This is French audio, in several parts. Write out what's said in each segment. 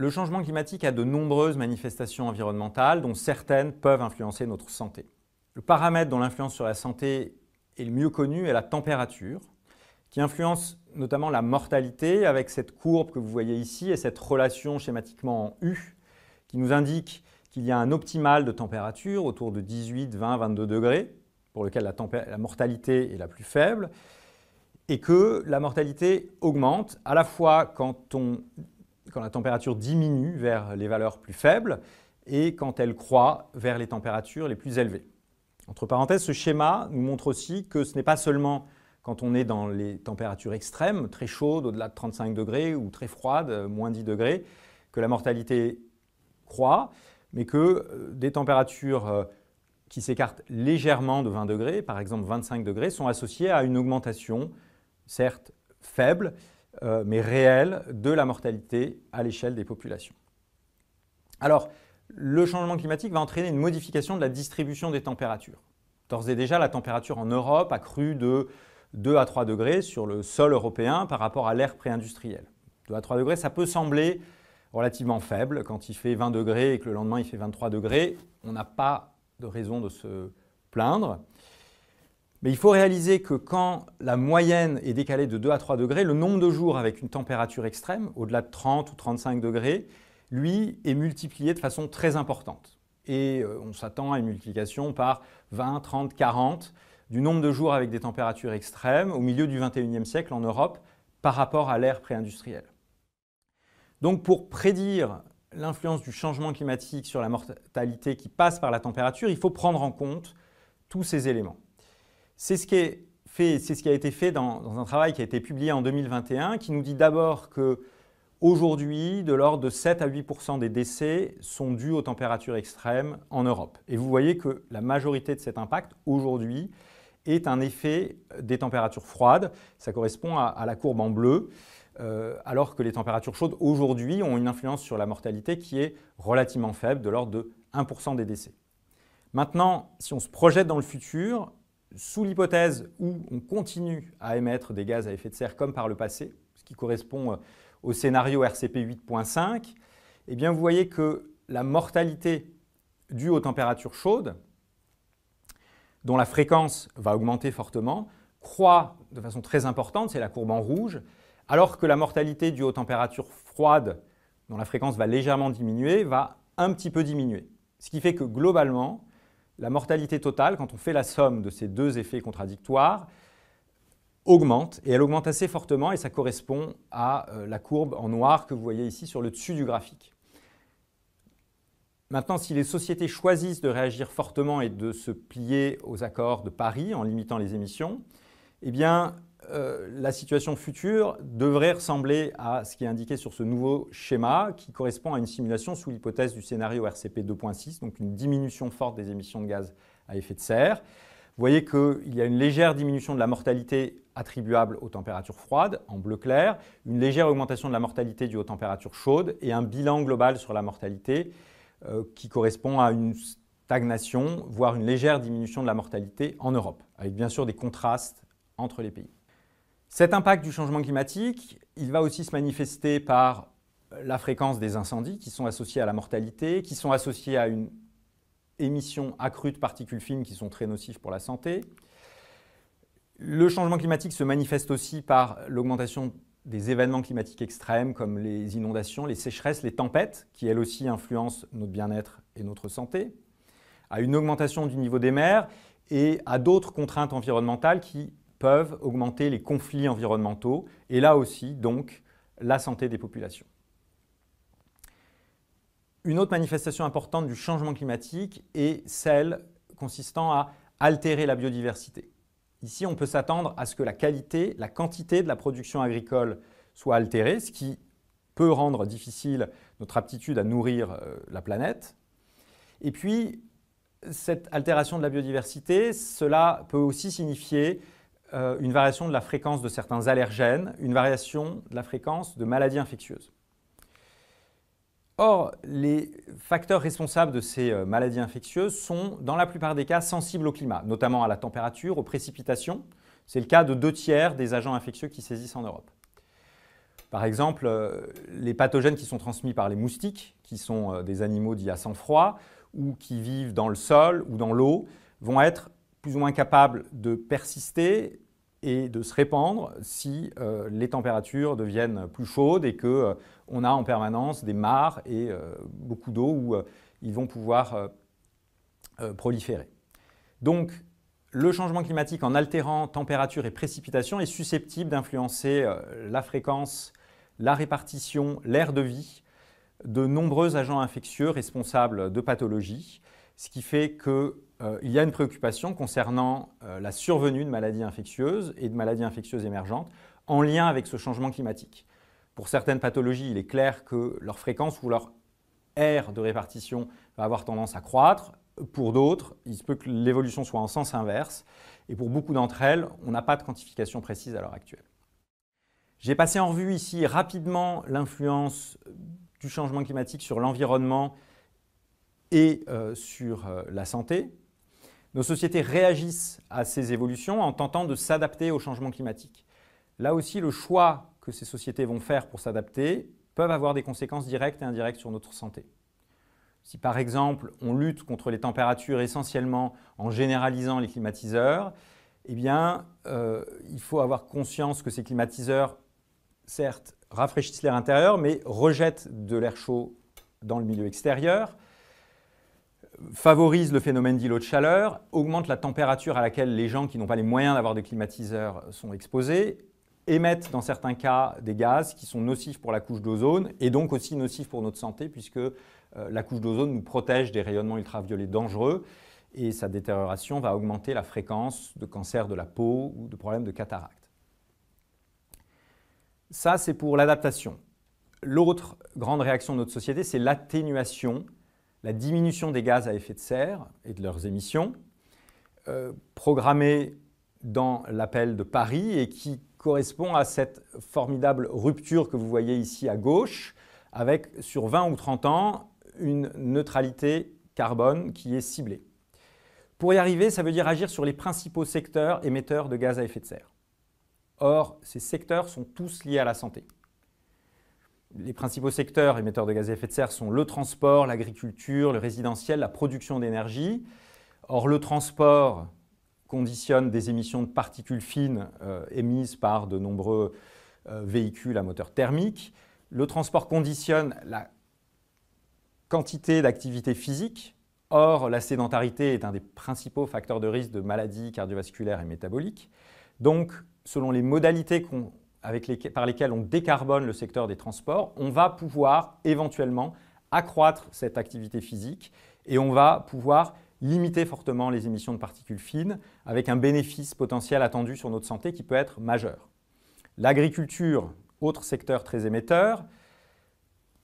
le changement climatique a de nombreuses manifestations environnementales dont certaines peuvent influencer notre santé. Le paramètre dont l'influence sur la santé est le mieux connu est la température, qui influence notamment la mortalité avec cette courbe que vous voyez ici et cette relation schématiquement en U qui nous indique qu'il y a un optimal de température autour de 18, 20, 22 degrés pour lequel la, la mortalité est la plus faible et que la mortalité augmente à la fois quand on quand la température diminue vers les valeurs plus faibles et quand elle croît vers les températures les plus élevées. Entre parenthèses, ce schéma nous montre aussi que ce n'est pas seulement quand on est dans les températures extrêmes, très chaudes, au-delà de 35 degrés, ou très froides, euh, moins 10 degrés, que la mortalité croît, mais que euh, des températures euh, qui s'écartent légèrement de 20 degrés, par exemple 25 degrés, sont associées à une augmentation, certes faible, euh, mais réelle, de la mortalité à l'échelle des populations. Alors, le changement climatique va entraîner une modification de la distribution des températures. D'ores et déjà, la température en Europe a cru de 2 à 3 degrés sur le sol européen par rapport à l'ère pré-industrielle. 2 à 3 degrés, ça peut sembler relativement faible. Quand il fait 20 degrés et que le lendemain il fait 23 degrés, on n'a pas de raison de se plaindre. Mais il faut réaliser que quand la moyenne est décalée de 2 à 3 degrés, le nombre de jours avec une température extrême, au-delà de 30 ou 35 degrés, lui, est multiplié de façon très importante. Et euh, on s'attend à une multiplication par 20, 30, 40 du nombre de jours avec des températures extrêmes au milieu du 21e siècle en Europe par rapport à l'ère pré-industrielle. Donc pour prédire l'influence du changement climatique sur la mortalité qui passe par la température, il faut prendre en compte tous ces éléments. C'est ce qui a été fait dans, un travail qui a été publié en 2021, qui nous dit d'abord que aujourd'hui, de l'ordre de 7 à 8 des décès sont dus aux températures extrêmes en Europe. Et vous voyez que la majorité de cet impact aujourd'hui est un effet des températures froides. Ça correspond à la courbe en bleu euh, alors que les températures chaudes aujourd'hui ont une influence sur la mortalité qui est relativement faible, de l'ordre de 1% des décès. Maintenant, si on se projette dans le futur, sous l'hypothèse où on continue à émettre des gaz à effet de serre comme par le passé, ce qui correspond euh, au scénario RCP 8.5, eh bien vous voyez que la mortalité due aux températures chaudes, dont la fréquence va augmenter fortement, croît de façon très importante, c'est la courbe en rouge, alors que la mortalité due aux températures froides, dont la fréquence va légèrement diminuer, va un petit peu diminuer. Ce qui fait que globalement, la mortalité totale, quand on fait la somme de ces deux effets contradictoires, augmente, et elle augmente assez fortement, et ça correspond à euh, la courbe en noir que vous voyez ici sur le dessus du graphique. Maintenant, si les sociétés choisissent de réagir fortement et de se plier aux accords de Paris en limitant les émissions, eh bien, euh, la situation future devrait ressembler à ce qui est indiqué sur ce nouveau schéma qui correspond à une simulation sous l'hypothèse du scénario RCP 2.6, donc une diminution forte des émissions de gaz à effet de serre. Vous voyez qu'il y a une légère diminution de la mortalité attribuable aux températures froides, en bleu clair, une légère augmentation de la mortalité due aux températures chaudes et un bilan global sur la mortalité euh, qui correspond à une stagnation, voire une légère diminution de la mortalité en Europe, avec bien sûr des contrastes entre les pays. Cet impact du changement climatique, il va aussi se manifester par euh, la fréquence des incendies qui sont associés à la mortalité, qui sont associés à une émission accrue de particules fines qui sont très nocives pour la santé. Le changement climatique se manifeste aussi par l'augmentation des événements climatiques extrêmes comme les inondations, les sécheresses, les tempêtes, qui elles aussi influencent notre bien-être et notre santé, à une augmentation du niveau des mers et à d'autres contraintes environnementales qui peuvent augmenter les conflits environnementaux et là aussi donc la santé des populations. Une autre manifestation importante du changement climatique est celle consistant à altérer la biodiversité. Ici, on peut s'attendre à ce que la qualité, la quantité de la production agricole soit altérée, ce qui peut rendre difficile notre aptitude à nourrir euh, la planète. Et puis, cette altération de la biodiversité, cela peut aussi signifier euh, une variation de la fréquence de certains allergènes, une variation de la fréquence de maladies infectieuses. Or, les facteurs responsables de ces euh, maladies infectieuses sont, dans la plupart des cas, sensibles au climat, notamment à la température, aux précipitations. C'est le cas de deux tiers des agents infectieux qui saisissent en Europe. Par exemple, euh, les pathogènes qui sont transmis par les moustiques, qui sont des animaux dits à sang froid, ou qui vivent dans le sol ou dans l'eau, vont être plus ou moins capable de persister et de se répandre si euh, les températures deviennent plus chaudes et qu'on euh, on a en permanence des mares et euh, beaucoup d'eau où ils vont pouvoir proliférer. Donc, le changement climatique en altérant température et précipitation est susceptible d'influencer la fréquence, la répartition, l'air de vie de nombreux agents infectieux responsables de pathologies ce qui fait qu'il euh, y a une préoccupation concernant euh, la survenue de maladies infectieuses et de maladies infectieuses émergentes en lien avec ce changement climatique. Pour certaines pathologies, il est clair que leur fréquence ou leur aire de répartition va avoir tendance à croître. Pour d'autres, il se peut que l'évolution soit en sens inverse. Et pour beaucoup d'entre elles, on n'a pas de quantification précise à l'heure actuelle. J'ai passé en revue ici rapidement l'influence du changement climatique sur l'environnement et euh, sur euh, la santé, nos sociétés réagissent à ces évolutions en tentant de s'adapter au changement climatique. Là aussi, le choix que ces sociétés vont faire pour s'adapter peuvent avoir des conséquences directes et indirectes sur notre santé. Si par exemple on lutte contre les températures essentiellement en généralisant les climatiseurs, eh bien euh, il faut avoir conscience que ces climatiseurs, certes, rafraîchissent l'air intérieur, mais rejettent de l'air chaud dans le milieu extérieur, favorise le phénomène d'îlot de chaleur, augmente la température à laquelle les gens qui n'ont pas les moyens d'avoir des climatiseurs sont exposés, émettent dans certains cas des gaz qui sont nocifs pour la couche d'ozone et donc aussi nocifs pour notre santé puisque euh, la couche d'ozone nous protège des rayonnements ultraviolets dangereux et sa détérioration va augmenter la fréquence de cancer de la peau ou de problèmes de cataracte. Ça, c'est pour l'adaptation. L'autre grande réaction de notre société, c'est l'atténuation la diminution des gaz à effet de serre et de leurs émissions, euh, programmée dans l'appel de Paris et qui correspond à cette formidable rupture que vous voyez ici à gauche, avec sur 20 ou 30 ans une neutralité carbone qui est ciblée. Pour y arriver, ça veut dire agir sur les principaux secteurs émetteurs de gaz à effet de serre. Or, ces secteurs sont tous liés à la santé les principaux secteurs émetteurs de gaz à effet de serre sont le transport, l'agriculture, le résidentiel, la production d'énergie. Or, le transport conditionne des émissions de particules fines euh, émises par de nombreux euh, véhicules à moteur thermique. Le transport conditionne la quantité d'activité physique. Or, la sédentarité est un des principaux facteurs de risque de maladies cardiovasculaires et métaboliques. Donc, selon les modalités qu'on les, par lesquels on décarbone le secteur des transports, on va pouvoir éventuellement accroître cette activité physique et on va pouvoir limiter fortement les émissions de particules fines avec un bénéfice potentiel attendu sur notre santé qui peut être majeur. L'agriculture, autre secteur très émetteur,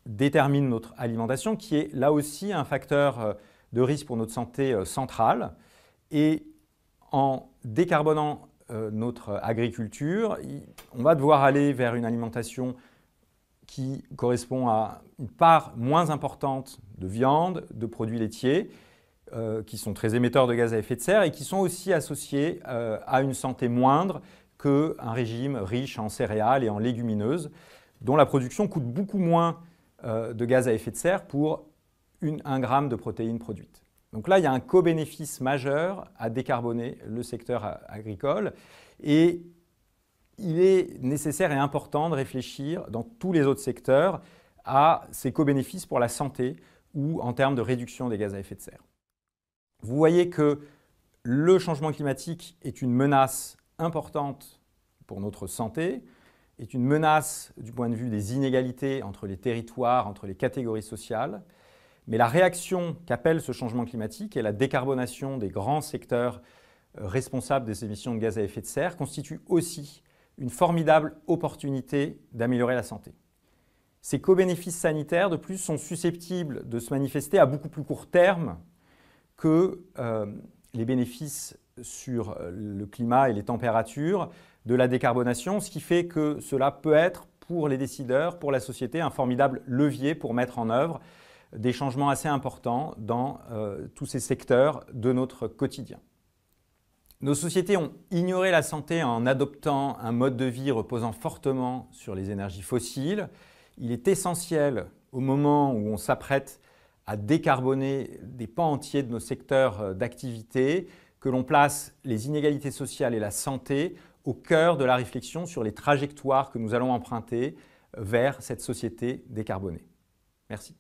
détermine notre alimentation qui est là aussi un facteur euh, de risque pour notre santé euh, centrale et en décarbonant euh, notre agriculture. On va devoir aller vers une alimentation qui correspond à une part moins importante de viande, de produits laitiers, euh, qui sont très émetteurs de gaz à effet de serre et qui sont aussi associés euh, à une santé moindre qu'un régime riche en céréales et en légumineuses, dont la production coûte beaucoup moins de gaz à effet de serre pour un gramme de protéines produites. Donc là, il y a un co-bénéfice majeur à décarboner le secteur agricole et il est nécessaire et important de réfléchir dans tous les autres secteurs à ces co-bénéfices pour la santé ou en termes de réduction des gaz à effet de serre. Vous voyez que le changement climatique est une menace importante pour notre santé, est une menace du point de vue des inégalités entre les territoires, entre les catégories sociales, mais la réaction qu'appelle ce changement climatique et la décarbonation des grands secteurs euh, responsables des émissions de gaz à effet de serre constitue aussi une formidable opportunité d'améliorer la santé. Ces co-bénéfices sanitaires, de plus, sont susceptibles de se manifester à beaucoup plus court terme que euh, les bénéfices sur euh, le climat et les températures de la décarbonation, ce qui fait que cela peut être pour les décideurs, pour la société, un formidable levier pour mettre en œuvre des changements assez importants dans euh, tous ces secteurs de notre quotidien. Nos sociétés ont ignoré la santé en adoptant un mode de vie reposant fortement sur les énergies fossiles. Il est essentiel, au moment où on s'apprête à décarboner des pans entiers de nos secteurs euh, d'activité, que l'on place les inégalités sociales et la santé au cœur de la réflexion sur les trajectoires que nous allons emprunter vers cette société décarbonée. Merci.